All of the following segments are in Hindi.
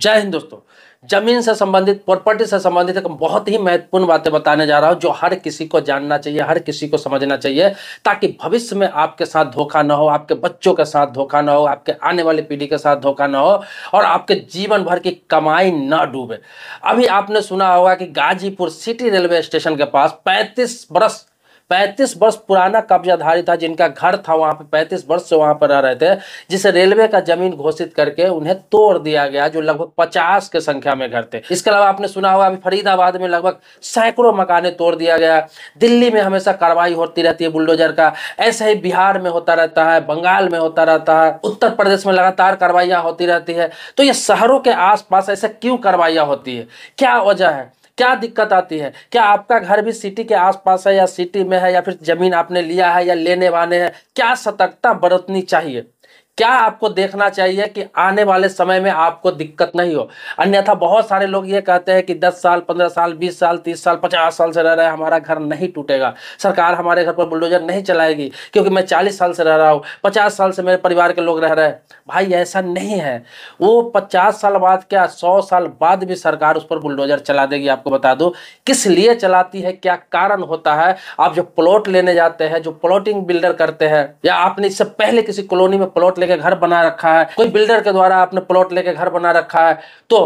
जय हिंद दोस्तों जमीन से संबंधित प्रॉपर्टी से संबंधित एक बहुत ही महत्वपूर्ण बातें बताने जा रहा हूं जो हर किसी को जानना चाहिए हर किसी को समझना चाहिए ताकि भविष्य में आपके साथ धोखा ना हो आपके बच्चों के साथ धोखा ना हो आपके आने वाली पीढ़ी के साथ धोखा ना हो और आपके जीवन भर की कमाई ना डूबे अभी आपने सुना होगा कि गाजीपुर सिटी रेलवे स्टेशन के पास पैंतीस बरस पैंतीस वर्ष पुराना कब्जाधारी था जिनका घर था वहां पर पैंतीस वर्ष से वहां पर रह रहे थे जिसे रेलवे का जमीन घोषित करके उन्हें तोड़ दिया गया जो लगभग पचास के संख्या में घर थे इसके अलावा आपने सुना होगा अभी फरीदाबाद में लगभग सैकड़ों मकाने तोड़ दिया गया दिल्ली में हमेशा कार्रवाई होती रहती है बुलडोजर का ऐसे ही बिहार में होता रहता है बंगाल में होता रहता है उत्तर प्रदेश में लगातार कार्रवाइयाँ होती रहती है तो ये शहरों के आसपास ऐसे क्यों कार्रवाइयाँ होती है क्या वजह है क्या दिक्कत आती है क्या आपका घर भी सिटी के आसपास है या सिटी में है या फिर ज़मीन आपने लिया है या लेने वाले हैं क्या सतर्कता बरतनी चाहिए क्या आपको देखना चाहिए कि आने वाले समय में आपको दिक्कत नहीं हो अन्यथा बहुत सारे लोग ये कहते हैं कि 10 साल 15 साल 20 साल 30 साल 50 साल से रह रहे हमारा घर नहीं टूटेगा सरकार हमारे घर पर बुलडोजर नहीं चलाएगी क्योंकि मैं 40 साल से रह रहा हूँ 50 साल से मेरे परिवार के लोग रह रहे हैं भाई ऐसा नहीं है वो पचास साल बाद क्या सौ साल बाद भी सरकार उस पर बुलडोजर चला देगी आपको बता दो किस लिए चलाती है क्या कारण होता है आप जो प्लॉट लेने जाते हैं जो प्लॉटिंग बिल्डर करते हैं या आपने इससे पहले किसी कॉलोनी में प्लॉट लेके घर बना रखा है कोई बिल्डर के द्वारा आपने प्लॉट लेके घर बना रखा है तो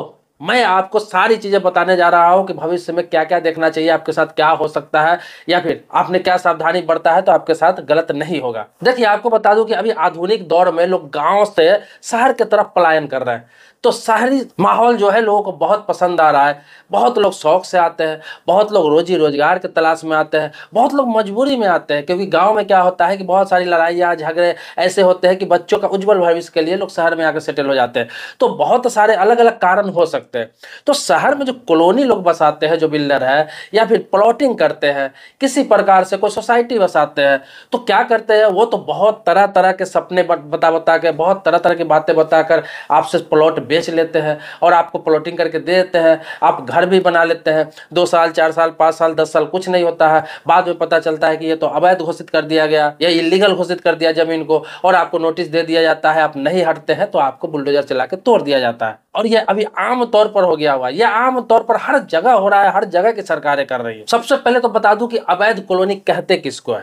मैं आपको सारी चीज़ें बताने जा रहा हूं कि भविष्य में क्या क्या देखना चाहिए आपके साथ क्या हो सकता है या फिर आपने क्या सावधानी बरता है तो आपके साथ गलत नहीं होगा देखिए आपको बता दूं कि अभी आधुनिक दौर में लोग गांव से शहर की तरफ पलायन कर रहे हैं तो शहरी माहौल जो है लोगों को बहुत पसंद आ रहा है बहुत लोग शौक से आते हैं बहुत लोग रोजी रोजगार के तलाश में आते हैं बहुत लोग मजबूरी में आते हैं क्योंकि गांव में क्या होता है कि बहुत सारी लड़ाइयाँ झगड़े ऐसे होते हैं कि बच्चों का उज्जवल भविष्य के लिए लोग शहर में आकर सेटल हो जाते हैं तो बहुत सारे अलग अलग कारण हो सकते हैं तो शहर में जो कॉलोनी लोग बसाते हैं जो बिल्डर है या फिर प्लॉटिंग करते हैं किसी प्रकार से कोई सोसाइटी बसाते हैं तो क्या करते हैं वो तो बहुत तरह तरह के सपने बता बता के बहुत तरह तरह की बातें बताकर आपसे प्लॉट बेच लेते हैं और आपको प्लॉटिंग करके दे देते हैं आप घर भी बना लेते हैं दो साल चार साल पाँच साल दस साल कुछ नहीं होता है बाद में पता चलता है कि ये तो अवैध घोषित कर दिया गया या इलीगल घोषित कर दिया जमीन को और आपको नोटिस दे दिया जाता है आप नहीं हटते हैं तो आपको बुलडोजर चला के तोड़ दिया जाता है और ये अभी आम तौर पर हो गया हुआ यह आम तौर पर हर जगह हो रहा है हर जगह की सरकारें कर रही है सबसे पहले तो बता दूं कि अवैध कॉलोनी कहते किसको है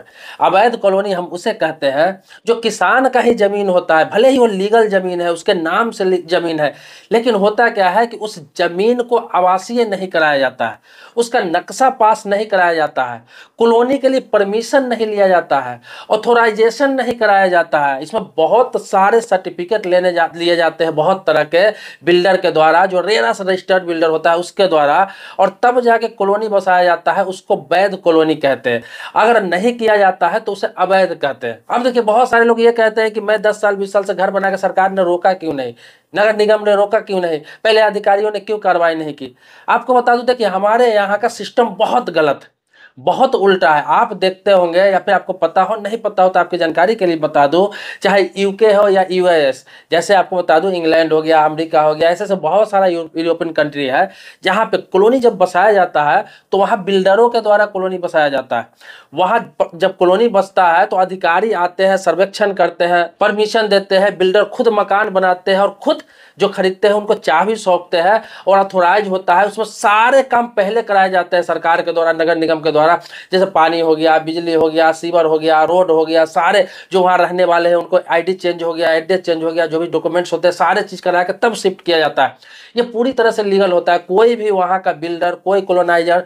अवैध कॉलोनी हम उसे कहते हैं जो किसान का ही जमीन होता है भले ही वो लीगल जमीन है उसके नाम से जमीन है लेकिन होता क्या है कि उस ज़मीन को आवासीय नहीं कराया जाता है उसका नक्शा पास नहीं कराया जाता है कॉलोनी के लिए परमिशन नहीं लिया जाता है ऑथोराइजेशन नहीं कराया जाता है इसमें बहुत सारे सर्टिफिकेट लेने जा लिए जाते हैं बहुत तरह के बिल्डर के द्वारा जो रेरा रजिस्टर्ड बिल्डर होता है उसके द्वारा और तब जाके कॉलोनी बसाया जाता है उसको वैध कॉलोनी कहते हैं अगर नहीं किया जाता है तो उसे अवैध कहते हैं अब देखिए बहुत सारे लोग ये कहते हैं कि मैं दस साल बीस साल से घर बनाकर सरकार ने रोका क्यों नहीं नगर निगम ने रोका क्यों नहीं पहले अधिकारियों ने क्यों कार्रवाई नहीं की आपको बता दूं कि हमारे यहाँ का सिस्टम बहुत गलत है बहुत उल्टा है आप देखते होंगे या फिर आपको पता हो नहीं पता हो तो आपकी जानकारी के लिए बता दूँ चाहे यूके हो या यूएस जैसे आपको बता दूँ इंग्लैंड हो गया अमेरिका हो गया ऐसे ऐसे बहुत सारा यूरोपियन कंट्री है जहाँ पे कॉलोनी जब बसाया जाता है तो वहाँ बिल्डरों के द्वारा कॉलोनी बसाया जाता है वहाँ जब कॉलोनी बसता है तो अधिकारी आते हैं सर्वेक्षण करते हैं परमिशन देते हैं बिल्डर खुद मकान बनाते हैं और खुद जो खरीदते हैं उनको चाह भी सौंपते हैं और अथोराइज होता है उसमें सारे काम पहले कराए जाते हैं सरकार के द्वारा नगर निगम के द्वारा द्वारा जैसे पानी हो गया बिजली हो गया सीवर हो गया रोड हो गया सारे जो वहाँ रहने वाले हैं उनको आईडी चेंज हो गया एड्रेस चेंज हो गया जो भी डॉक्यूमेंट्स होते हैं सारे चीज़ करा के तब शिफ्ट किया जाता है ये पूरी तरह से लीगल होता है कोई भी वहाँ का बिल्डर कोई कॉलोनाइजर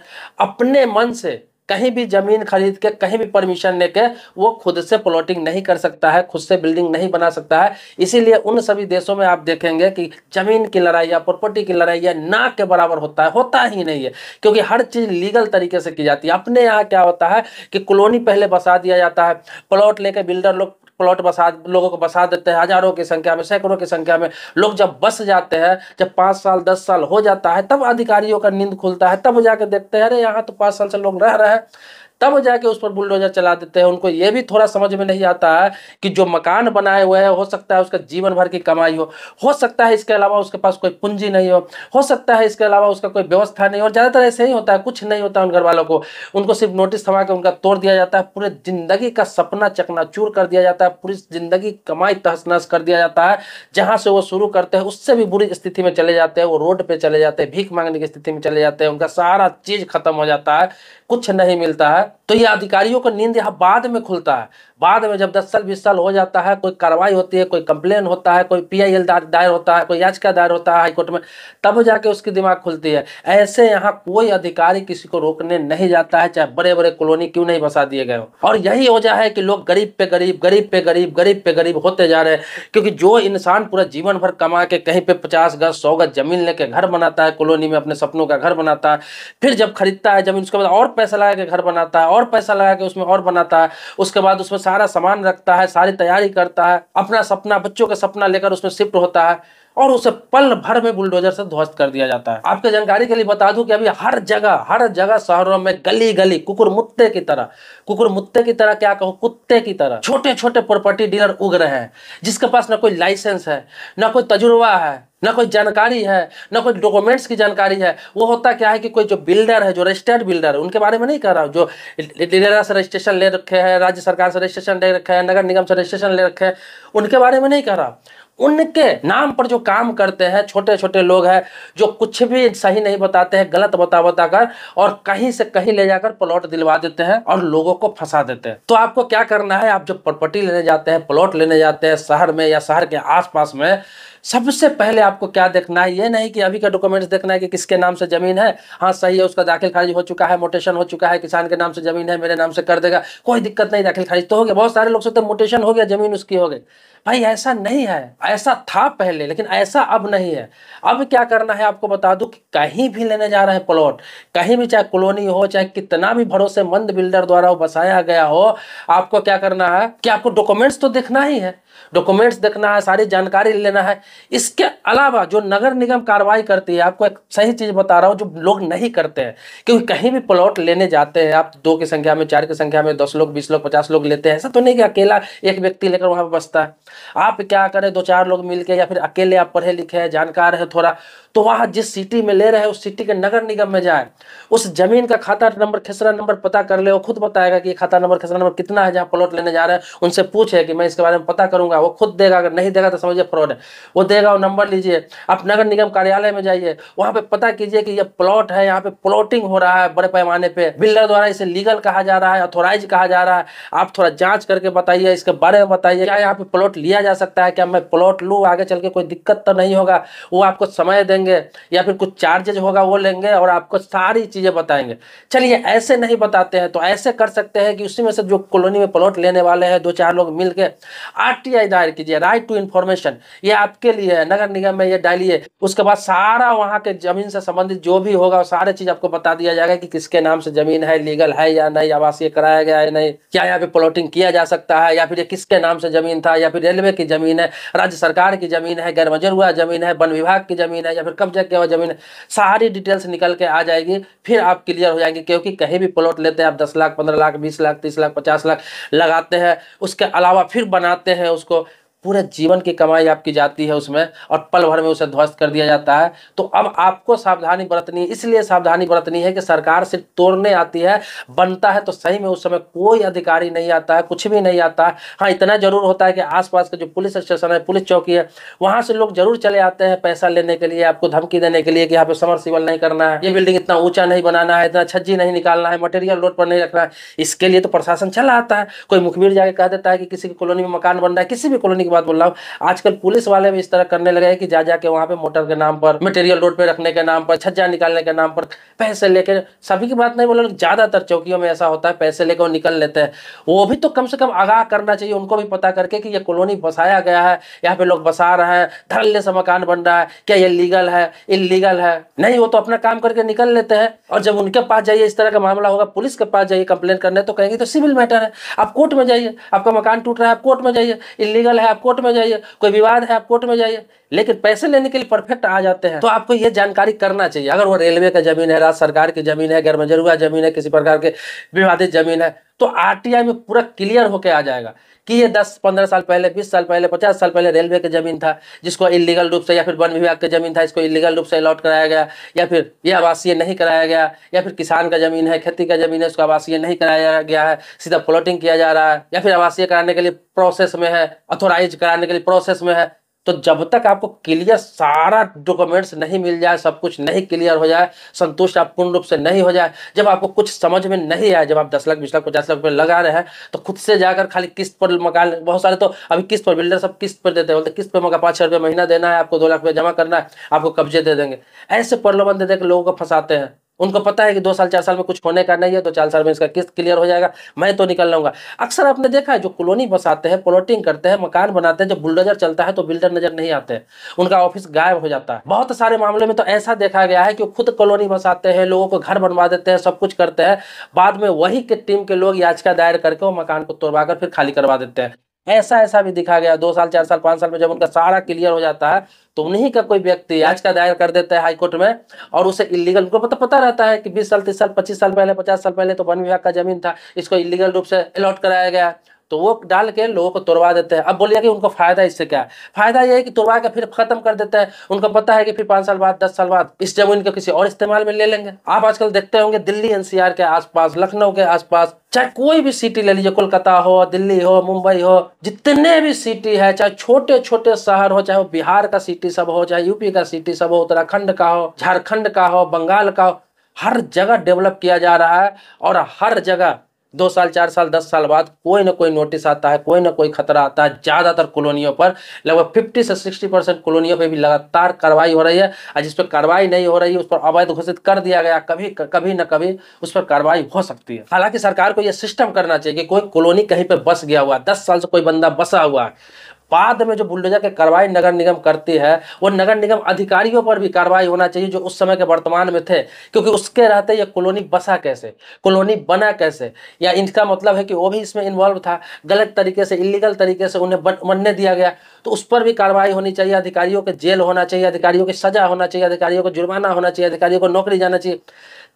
अपने मन से कहीं भी जमीन खरीद के कहीं भी परमिशन लेके वो खुद से प्लॉटिंग नहीं कर सकता है खुद से बिल्डिंग नहीं बना सकता है इसीलिए उन सभी देशों में आप देखेंगे कि जमीन की लड़ाई या प्रॉपर्टी की लड़ाई या ना के बराबर होता है होता ही नहीं है क्योंकि हर चीज़ लीगल तरीके से की जाती है अपने यहाँ क्या होता है कि कॉलोनी पहले बसा दिया जाता है प्लॉट लेके बिल्डर लोग प्लॉट बसा लोगों को बसा देते हैं हजारों की संख्या में सैकड़ों की संख्या में लोग जब बस जाते हैं जब पाँच साल दस साल हो जाता है तब अधिकारियों का नींद खुलता है तब जाकर देखते हैं अरे यहाँ तो पाँच साल से लोग रह रहे हैं तब जाके उस पर बुलडोजर चला देते हैं उनको ये भी थोड़ा समझ में नहीं आता है कि जो मकान बनाए हुए हैं हो सकता है उसका जीवन भर की कमाई हो हो सकता है इसके अलावा उसके पास कोई पूंजी नहीं हो हो सकता है इसके अलावा उसका कोई व्यवस्था नहीं हो ज़्यादातर ऐसे ही होता है कुछ नहीं होता उन घर वालों को उनको सिर्फ नोटिस थमा के उनका तोड़ दिया जाता है पूरे ज़िंदगी का सपना चकनाचूर कर दिया जाता है पूरी ज़िंदगी कमाई तहस नहस कर दिया जाता है जहाँ से वो शुरू करते हैं उससे भी बुरी स्थिति में चले जाते हैं वो रोड पर चले जाते हैं भीख मांगने की स्थिति में चले जाते हैं उनका सारा चीज़ खत्म हो जाता है कुछ नहीं मिलता है तो ये अधिकारियों को नींद यहाँ बाद में खुलता है बाद में जब दस साल बीस साल हो जाता है कोई कार्रवाई होती है कोई कंप्लेन होता है कोई पी दायर होता है कोई याचिका दायर होता है हाईकोर्ट में तब जाके उसकी दिमाग खुलती है ऐसे यहाँ कोई अधिकारी किसी को रोकने नहीं जाता है चाहे बड़े बड़े कॉलोनी क्यों नहीं बसा दिए गए हो और यही वजह है कि लोग गरीब पे गरीब गरीब पे गरीब गरीब पे गरीब होते जा रहे हैं क्योंकि जो इंसान पूरा जीवन भर कमा के कहीं पे पचास गज सौ गज जमीन लेके घर बनाता है कॉलोनी में अपने सपनों का घर बनाता है फिर जब खरीदता है जमीन उसके बाद और पैसा लगा के घर बनाता है और पैसा लगा के उसमें और बनाता है उसके बाद उसमें सारा सामान रखता है सारी तैयारी करता है अपना सपना बच्चों का सपना लेकर उसमें शिफ्ट होता है और उसे पल भर में बुलडोजर से ध्वस्त कर दिया जाता है आपके जानकारी के लिए बता दूं कि अभी हर जगह हर जगह शहरों में गली गली कुकुर मुत्ते की तरह कुकुर मुत्ते की तरह क्या कहूं कुत्ते की तरह छोटे छोटे प्रॉपर्टी डीलर उग रहे हैं जिसके पास ना कोई लाइसेंस है ना कोई तजुर्बा है ना कोई जानकारी है ना कोई डॉक्यूमेंट्स की जानकारी है वो होता क्या है कि कोई जो बिल्डर है जो रजिस्टर्ड बिल्डर है उनके बारे में नहीं कह रहा हूँ जो डीलर से रजिस्ट्रेशन ले रखे हैं राज्य सरकार से रजिस्ट्रेशन ले रखे हैं नगर निगम से रजिस्ट्रेशन ले रखे हैं उनके बारे में नहीं कह रहा उनके नाम पर जो काम करते हैं छोटे छोटे लोग हैं जो कुछ भी सही नहीं बताते हैं गलत बता बता कर और कहीं से कहीं ले जाकर प्लॉट दिलवा देते हैं और लोगों को फंसा देते हैं तो आपको क्या करना है आप जब प्रॉपर्टी लेने जाते हैं प्लॉट लेने जाते हैं शहर में या शहर के आसपास में सबसे पहले आपको क्या देखना है ये नहीं कि अभी का डॉक्यूमेंट्स देखना है कि किसके नाम से ज़मीन है हाँ सही है उसका दाखिल खारिज हो चुका है मोटेशन हो चुका है किसान के नाम से ज़मीन है मेरे नाम से कर देगा कोई दिक्कत नहीं दाखिल खारिज तो हो गया बहुत सारे लोग सोचते मोटेशन हो गया ज़मीन उसकी हो गई भाई ऐसा नहीं है ऐसा था पहले लेकिन ऐसा अब नहीं है अब क्या करना है आपको बता दूं कि कहीं भी लेने जा रहे हैं प्लॉट कहीं भी चाहे कॉलोनी हो चाहे कितना भी भरोसेमंद बिल्डर द्वारा वो बसाया गया हो आपको क्या करना है कि आपको डॉक्यूमेंट्स तो देखना ही है डॉक्यूमेंट्स देखना है सारी जानकारी लेना है इसके अलावा जो नगर निगम कार्रवाई करती है आपको एक सही चीज़ बता रहा हूँ जो लोग नहीं करते हैं क्योंकि कहीं भी प्लॉट लेने जाते हैं आप दो की संख्या में चार की संख्या में दस लोग बीस लोग पचास लोग लेते हैं ऐसा तो नहीं कि अकेला एक व्यक्ति लेकर वहां पर बसता है आप क्या करें दो चार लोग मिलकर या फिर अकेले आप पढ़े लिखे हैं जानकार है थोड़ा तो वह जिस सिटी में ले रहे हैं उस सिटी के नगर निगम में जाए उस जमीन का खाता नंबर खेसरा नंबर पता कर ले वो खुद बताएगा कि खाता नंबर खेसरा नंबर कितना है जहाँ प्लॉट लेने जा रहे हैं उनसे पूछे कि मैं इसके बारे में पता करूंगा वो खुद देगा अगर नहीं देगा तो समझिए फ्रॉड है वो देगा वो नंबर लीजिए आप नगर निगम कार्यालय में जाइए वहाँ पे पता कीजिए कि ये प्लॉट है यहाँ पे प्लॉटिंग हो रहा है बड़े पैमाने पर बिल्डर द्वारा इसे लीगल कहा जा रहा है अथोराइज कहा जा रहा है आप थोड़ा जाँच करके बताइए इसके बारे में बताइए क्या यहाँ पे प्लॉट लिया जा सकता है क्या मैं प्लॉट लूँ आगे चल के कोई दिक्कत तो नहीं होगा वो आपको समय देंगे लेंगे या फिर कुछ चार्जेज होगा वो लेंगे और आपको सारी चीज़ें बताएंगे चलिए ऐसे नहीं बताते हैं तो ऐसे कर सकते हैं कि उसी में से जो कॉलोनी में प्लॉट लेने वाले हैं दो चार लोग मिल के दायर कीजिए राइट टू इन्फॉर्मेशन ये आपके लिए है नगर निगम में ये डालिए उसके बाद सारा वहाँ के ज़मीन से संबंधित जो भी होगा सारे चीज़ आपको बता दिया जाएगा कि किसके नाम से ज़मीन है लीगल है या नहीं आवासीय कराया गया है नहीं क्या यहाँ पे प्लॉटिंग किया जा सकता है या फिर ये किसके नाम से ज़मीन था या फिर रेलवे की ज़मीन है राज्य सरकार की ज़मीन है गैर हुआ ज़मीन है वन विभाग की ज़मीन है या फिर कब जाके हुआ जमीन सारी डिटेल्स निकल के आ जाएगी फिर आप क्लियर हो जाएंगे क्योंकि कहीं भी प्लॉट लेते हैं आप दस लाख पंद्रह लाख बीस लाख तीस लाख पचास लाख लगाते हैं उसके अलावा फिर बनाते हैं उसको पूरे जीवन की कमाई आपकी जाती है उसमें और पल भर में उसे ध्वस्त कर दिया जाता है तो अब आपको सावधानी बरतनी है इसलिए सावधानी बरतनी है कि सरकार सिर्फ तोड़ने आती है बनता है तो सही में उस समय कोई अधिकारी नहीं आता है कुछ भी नहीं आता है हाँ इतना ज़रूर होता है कि आसपास का जो पुलिस स्टेशन है पुलिस चौकी है वहाँ से लोग जरूर चले आते हैं पैसा लेने के लिए आपको धमकी देने के लिए कि यहाँ पे समरसिबल नहीं करना है ये बिल्डिंग इतना ऊंचा नहीं बनाना है इतना छज्जी नहीं निकालना है मटेरियल रोड पर नहीं रखना है इसके लिए तो प्रशासन चला आता है कोई मुखबिर जाके कह देता है कि किसी की कॉलोनी में मकान बन रहा है किसी भी कॉलोनी की बात बोल रहा हूँ आजकल पुलिस वाले भी इस तरह करने लगे हैं कि जा जाके वहाँ पे मोटर के नाम पर मटेरियल रोड पे रखने के नाम पर छज्जा निकालने के नाम पर पैसे लेके सभी की बात नहीं बोल रहा ज़्यादातर चौकियों में ऐसा होता है पैसे लेकर वो निकल लेते हैं वो भी तो कम से कम आगाह करना चाहिए उनको भी पता करके कि ये कॉलोनी बसाया गया है यहाँ पे लोग बसा रहे हैं धरले से मकान बन रहा है क्या ये लीगल है इलीगल है नहीं वो तो अपना काम करके निकल लेते हैं और जब उनके पास जाइए इस तरह का मामला होगा पुलिस के पास जाइए कंप्लेन करने तो कहेंगे तो सिविल मैटर है आप कोर्ट में जाइए आपका मकान टूट रहा है आप कोर्ट में जाइए इलीगल है आप कोर्ट में जाइए कोई विवाद है आप कोर्ट में जाइए लेकिन पैसे लेने के लिए परफेक्ट आ जाते हैं तो आपको यह जानकारी करना चाहिए अगर वो रेलवे का जमीन है राज्य सरकार की जमीन है गैर मजरुआ जमीन है किसी प्रकार के विवादित जमीन है तो आरटीआई में पूरा क्लियर होकर आ जाएगा कि ये 10-15 साल पहले 20 साल पहले 50 साल पहले रेलवे के जमीन था जिसको इलीगल रूप से या फिर वन विभाग का जमीन था इसको इलीगल रूप से अलॉट कराया गया या फिर ये आवासीय नहीं कराया गया या फिर किसान का जमीन है खेती का जमीन है उसको आवासीय नहीं कराया गया है सीधा प्लॉटिंग किया जा रहा है या फिर आवासीय कराने के लिए प्रोसेस में है अथोराइज कराने के लिए प्रोसेस में है तो जब तक आपको क्लियर सारा डॉक्यूमेंट्स नहीं मिल जाए सब कुछ नहीं क्लियर हो जाए संतुष्ट आप पूर्ण रूप से नहीं हो जाए जब आपको कुछ समझ में नहीं आए जब आप दस लाख बीस लाख पचास लाख रुपये लगा रहे हैं तो खुद से जाकर खाली किस्त पर मकान बहुत सारे तो अभी किस्त पर बिल्डर सब किस्त पर देते हैं बोलते किस्त पर मकान पाँच हज़ार महीना देना है आपको दो लाख रुपये जमा करना है आपको कब्जे दे देंगे ऐसे प्रलोभन दे देकर लोगों को फंसाते हैं उनको पता है कि दो साल चार साल में कुछ होने का नहीं है तो चार साल में इसका किस्त क्लियर हो जाएगा मैं तो निकल लूंगा अक्सर आपने देखा है जो कॉलोनी बसाते हैं प्लॉटिंग करते हैं मकान बनाते हैं जब बुलडोजर चलता है तो बिल्डर नजर नहीं आते हैं उनका ऑफिस गायब हो जाता है बहुत सारे मामले में तो ऐसा देखा गया है कि खुद कॉलोनी बसाते हैं लोगों को घर बनवा देते हैं सब कुछ करते हैं बाद में वही के टीम के लोग याचिका दायर करके वो मकान को तोड़वा फिर खाली करवा देते हैं ऐसा ऐसा भी दिखा गया दो साल चार साल पांच साल में जब उनका सारा क्लियर हो जाता है तो उन्हीं का कोई व्यक्ति आज का दायर कर देता है हाईकोर्ट में और उसे इलीगल उनको पता पता रहता है कि बीस साल तीस साल पच्चीस साल पहले पचास साल पहले तो वन विभाग का जमीन था इसको इलीगल रूप से अलॉट कराया गया तो वो डाल के लोगों को तोड़वा देते हैं अब बोलिए कि उनको फ़ायदा इससे क्या है फ़ायदा ये है कि तोड़वा के फिर ख़त्म कर देते हैं उनको पता है कि फिर पाँच साल बाद दस साल बाद इस जमीन को किसी और इस्तेमाल में ले लेंगे आप आजकल देखते होंगे दिल्ली एनसीआर के आसपास लखनऊ के आसपास चाहे कोई भी सिटी ले लीजिए कोलकाता हो दिल्ली हो मुंबई हो जितने भी सिटी है चाहे छोटे छोटे शहर हो चाहे वो बिहार का सिटी सब हो चाहे यूपी का सिटी सब हो उत्तराखंड का हो झारखंड का हो बंगाल का हो हर जगह डेवलप किया जा रहा है और हर जगह दो साल चार साल दस साल बाद कोई ना कोई नोटिस आता है कोई ना कोई खतरा आता है ज़्यादातर कॉलोनियों पर लगभग फिफ्टी से सिक्सटी परसेंट कॉलोनियों पर भी लगातार कार्रवाई हो रही है और जिस पर कार्रवाई नहीं हो रही है उस पर अवैध घोषित कर दिया गया कभी कभी ना कभी उस पर कार्रवाई हो सकती है हालांकि सरकार को यह सिस्टम करना चाहिए कि कोई कॉलोनी कहीं पर बस गया हुआ दस साल से कोई बंदा बसा हुआ बाद में जो बुलडोजर के कार्रवाई नगर निगम करती है वो नगर निगम अधिकारियों पर भी कार्रवाई होना चाहिए जो उस समय के वर्तमान में थे क्योंकि उसके रहते ये कॉलोनी बसा कैसे कॉलोनी बना कैसे या इनका मतलब है कि वो भी इसमें इन्वॉल्व था गलत तरीके से इलीगल तरीके से उन्हें बनने दिया गया तो उस पर भी कार्रवाई होनी चाहिए अधिकारियों के जेल होना चाहिए अधिकारियों की सजा होना चाहिए अधिकारियों को जुर्माना होना चाहिए अधिकारियों को नौकरी जाना चाहिए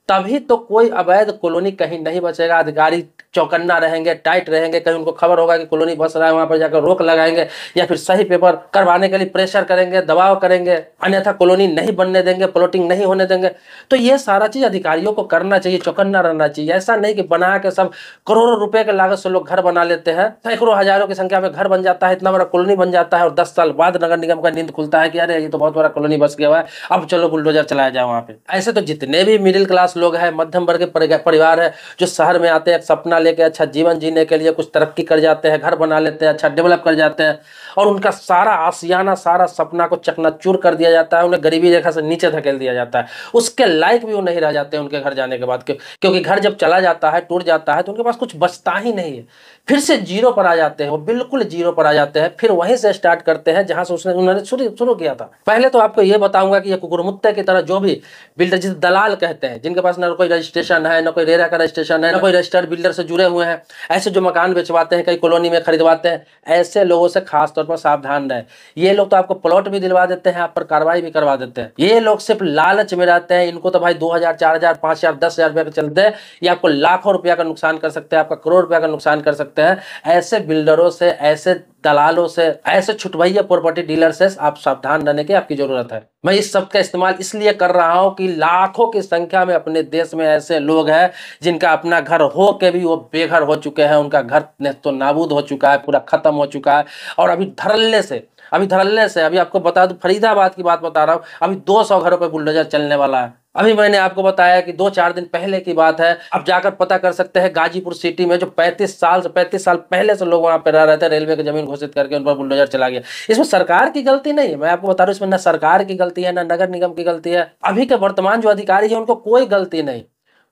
तभी तो कोई अवैध कॉलोनी कहीं नहीं बचेगा अधिकारी चौकन्ना रहेंगे टाइट रहेंगे कहीं उनको खबर होगा कि कॉलोनी बस रहा है वहां पर जाकर रोक लगाएंगे या फिर सही पेपर करवाने के लिए प्रेशर करेंगे दबाव करेंगे अन्यथा कॉलोनी नहीं बनने देंगे प्लॉटिंग नहीं होने देंगे तो ये सारा चीज़ अधिकारियों को करना चाहिए चौकन्ना रहना चाहिए ऐसा नहीं कि बना के सब करोड़ों रुपए के लागत से लोग घर बना लेते हैं सैकड़ों हजारों की संख्या में घर बन जाता है इतना बड़ा कॉलोनी बन जाता है और दस साल बाद नगर निगम का नींद खुलता है कि अरे ये तो बहुत बड़ा कॉलोनी बस गया हुआ है अब चलो बुलडोजर चलाया जाए वहाँ पे ऐसे तो जितने भी मिडिल क्लास पास लोग हैं मध्यम वर्ग के परिवार है जो शहर में आते हैं सपना लेके अच्छा जीवन जीने के लिए कुछ तरक्की कर जाते हैं घर बना लेते हैं अच्छा डेवलप कर जाते हैं और उनका सारा आसियाना सारा सपना को चकनाचूर कर दिया जाता है उन्हें गरीबी रेखा से नीचे धकेल दिया जाता है उसके लायक भी वो नहीं रह जाते उनके घर जाने के बाद क्योंकि घर जब चला जाता है टूट जाता है तो उनके पास कुछ बचता ही नहीं है फिर से जीरो पर आ जाते हैं वो बिल्कुल जीरो पर आ जाते हैं फिर वहीं से स्टार्ट करते हैं जहां से उसने उन्होंने शुरू किया था पहले तो आपको ये बताऊंगा कि ये कुकुरमुत्ते की तरह जो भी बिल्डर जिसे दलाल कहते हैं जिनके पास ना कोई रजिस्ट्रेशन है ना कोई रेरा का रजिस्ट्रेशन है ना कोई रजिस्टर्ड बिल्डर से जुड़े हुए हैं ऐसे जो मकान बेचवाते हैं कई कॉलोनी में खरीदवाते हैं ऐसे लोगों से खास तौर पर सावधान रहे ये लोग तो आपको प्लॉट भी दिलवा देते हैं आप पर कार्रवाई भी करवा देते हैं ये लोग सिर्फ लालच में रहते हैं इनको तो भाई दो हजार चार हजार पांच हजार दस चलते हैं ये आपको लाखों रुपया का नुकसान कर सकते हैं आपका करोड़ रुपया का नुकसान कर सकते हैं ऐसे बिल्डरों से ऐसे दलालों से ऐसे छुटवाइया प्रॉपर्टी डीलर से आप सावधान रहने की आपकी जरूरत है मैं इस शब्द का इस्तेमाल इसलिए कर रहा हूँ कि लाखों की संख्या में अपने देश में ऐसे लोग हैं जिनका अपना घर हो के भी वो बेघर हो चुके हैं उनका घर तो नाबूद हो चुका है पूरा ख़त्म हो चुका है और अभी धरल्ले से अभी धरल्ले से अभी आपको बता दूँ फरीदाबाद की बात बता रहा हूँ अभी 200 घरों पर बुलडोजर चलने वाला है अभी मैंने आपको बताया कि दो चार दिन पहले की बात है अब जाकर पता कर सकते हैं गाजीपुर सिटी में जो 35 साल से 35 साल पहले से लोग वहां पर रह रहे थे रेलवे की जमीन घोषित करके उन पर बुलडोजर चला गया इसमें सरकार की गलती नहीं है मैं आपको बता रहा हूँ इसमें न सरकार की गलती है न नगर निगम की गलती है अभी के वर्तमान जो अधिकारी है उनको कोई गलती नहीं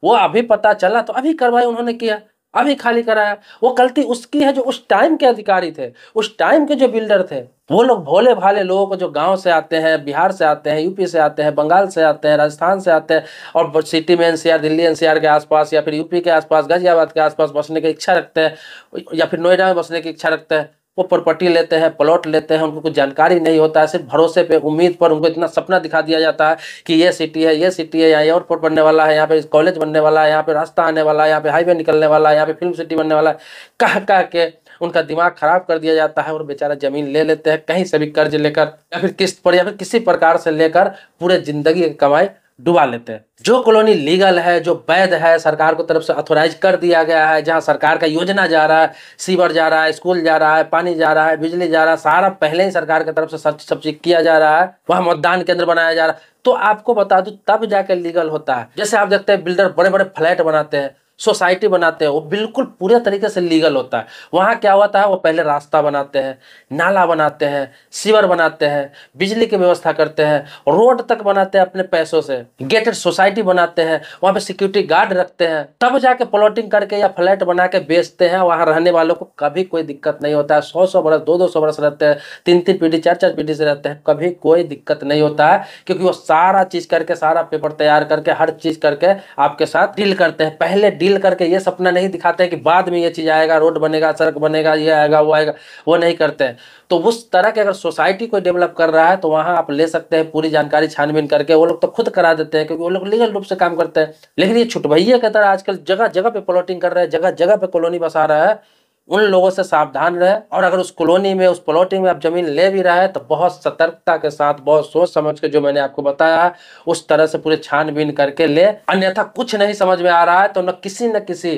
वो अभी पता चला तो अभी कार्रवाई उन्होंने किया अभी खाली कराया वो गलती उसकी है जो उस टाइम के अधिकारी थे उस टाइम के जो बिल्डर थे वो लोग भोले भाले लोगों को जो गांव से आते हैं बिहार से आते हैं यूपी से आते हैं बंगाल से आते हैं राजस्थान से आते हैं और सिटी में एनसीआर दिल्ली एनसीआर के आसपास या फिर यूपी के आसपास गाजियाबाद के आसपास बसने की इच्छा रखते हैं या फिर नोएडा में बसने की इच्छा रखते हैं वो प्रॉपर्टी लेते हैं प्लॉट लेते हैं उनको कुछ जानकारी नहीं होता है सिर्फ भरोसे पे उम्मीद पर उनको इतना सपना दिखा दिया जाता है कि ये सिटी है ये सिटी है यहाँ एयरपोर्ट बनने वाला है यहाँ पे कॉलेज बनने वाला है यहाँ पे रास्ता आने वाला है यहाँ पे हाईवे निकलने वाला है यहाँ पे फिल्म सिटी बनने वाला है कह कह के उनका दिमाग खराब कर दिया जाता है और बेचारा जमीन ले लेते हैं कहीं से भी कर्ज लेकर या फिर किस्त पर या फिर किसी प्रकार से लेकर पूरे ज़िंदगी की कमाई डुबा लेते हैं जो कॉलोनी लीगल है जो वैध है सरकार को तरफ से अथोराइज कर दिया गया है जहां सरकार का योजना जा रहा है सीवर जा रहा है स्कूल जा रहा है पानी जा रहा है बिजली जा रहा है सारा पहले ही सरकार की तरफ से सब सब चीज किया जा रहा है वहां मतदान केंद्र बनाया जा रहा है तो आपको बता दू तब जाकर लीगल होता है जैसे आप देखते हैं बिल्डर बड़े बड़े फ्लैट बनाते हैं सोसाइटी बनाते हैं वो बिल्कुल पूरे तरीके से लीगल होता है वहाँ क्या होता है वो पहले रास्ता बनाते हैं नाला बनाते हैं सीवर बनाते हैं बिजली की व्यवस्था करते हैं रोड तक बनाते हैं अपने पैसों से गेटेड सोसाइटी बनाते हैं वहाँ पे सिक्योरिटी गार्ड रखते हैं तब जाके प्लॉटिंग करके या फ्लैट बना के बेचते हैं वहाँ रहने वालों को कभी कोई दिक्कत नहीं होता है सौ सौ बरस दो दो सौ बरस रहते हैं तीन तीन पीढ़ी चार चार पीढ़ी से रहते हैं कभी कोई दिक्कत नहीं होता है क्योंकि वो सारा चीज़ करके सारा पेपर तैयार करके हर चीज़ करके आपके साथ डील करते हैं पहले डील ढील करके ये सपना नहीं दिखाते हैं कि बाद में ये चीज़ आएगा रोड बनेगा सड़क बनेगा ये आएगा वो आएगा वो नहीं करते हैं तो उस तरह के अगर सोसाइटी कोई डेवलप कर रहा है तो वहाँ आप ले सकते हैं पूरी जानकारी छानबीन करके वो लोग तो खुद करा देते हैं क्योंकि वो लोग लीगल रूप से काम करते हैं लेकिन ये छुटभैया की तरह आजकल जगह जगह पे प्लॉटिंग कर रहे हैं जगह जगह पे कॉलोनी बसा रहा है उन लोगों से सावधान रहे और अगर उस कॉलोनी में उस प्लॉटिंग में आप ज़मीन ले भी रहे तो बहुत सतर्कता के साथ बहुत सोच समझ के जो मैंने आपको बताया उस तरह से पूरे छानबीन करके ले अन्यथा कुछ नहीं समझ में आ रहा है तो न किसी न किसी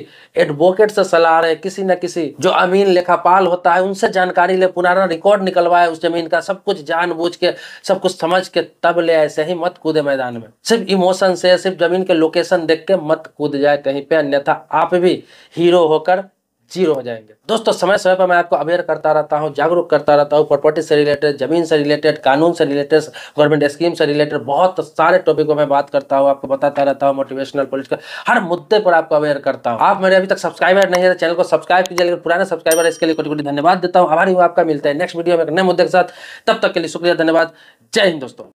एडवोकेट से सलाह रहे किसी न किसी जो अमीन लेखापाल होता है उनसे जानकारी ले पुराना रिकॉर्ड निकलवाए उस जमीन का सब कुछ जान के सब कुछ समझ के तब ले ऐसे ही मत कूदे मैदान में सिर्फ इमोशन से सिर्फ जमीन के लोकेशन देख के मत कूद जाए कहीं पे अन्यथा आप भी हीरो होकर जीरो हो जाएंगे दोस्तों समय समय पर मैं आपको अवेयर करता रहता हूँ जागरूक करता रहता हूँ प्रॉपर्टी से रिलेटेड जमीन से रिलेटेड कानून से रिलेटेड गवर्नमेंट स्कीम से रिलेटेड बहुत सारे को में बात करता हूँ आपको बताता रहता हूँ मोटिवेशनल पॉलिटिकल हर मुद्दे पर आपको अवेयर करता हूँ आप मेरे अभी तक सब्सक्राइबर नहीं है तो चैनल को सब्सक्राइब कीजिए लेकिन पुराने सब्सक्राइबर इसके लिए कोटि कोटि धन्यवाद देता हूँ हमारी वो आपका मिलता है नेक्स्ट वीडियो में एक नए मुद्दे के साथ तब तक के लिए शुक्रिया धन्यवाद जय हिंद दोस्तों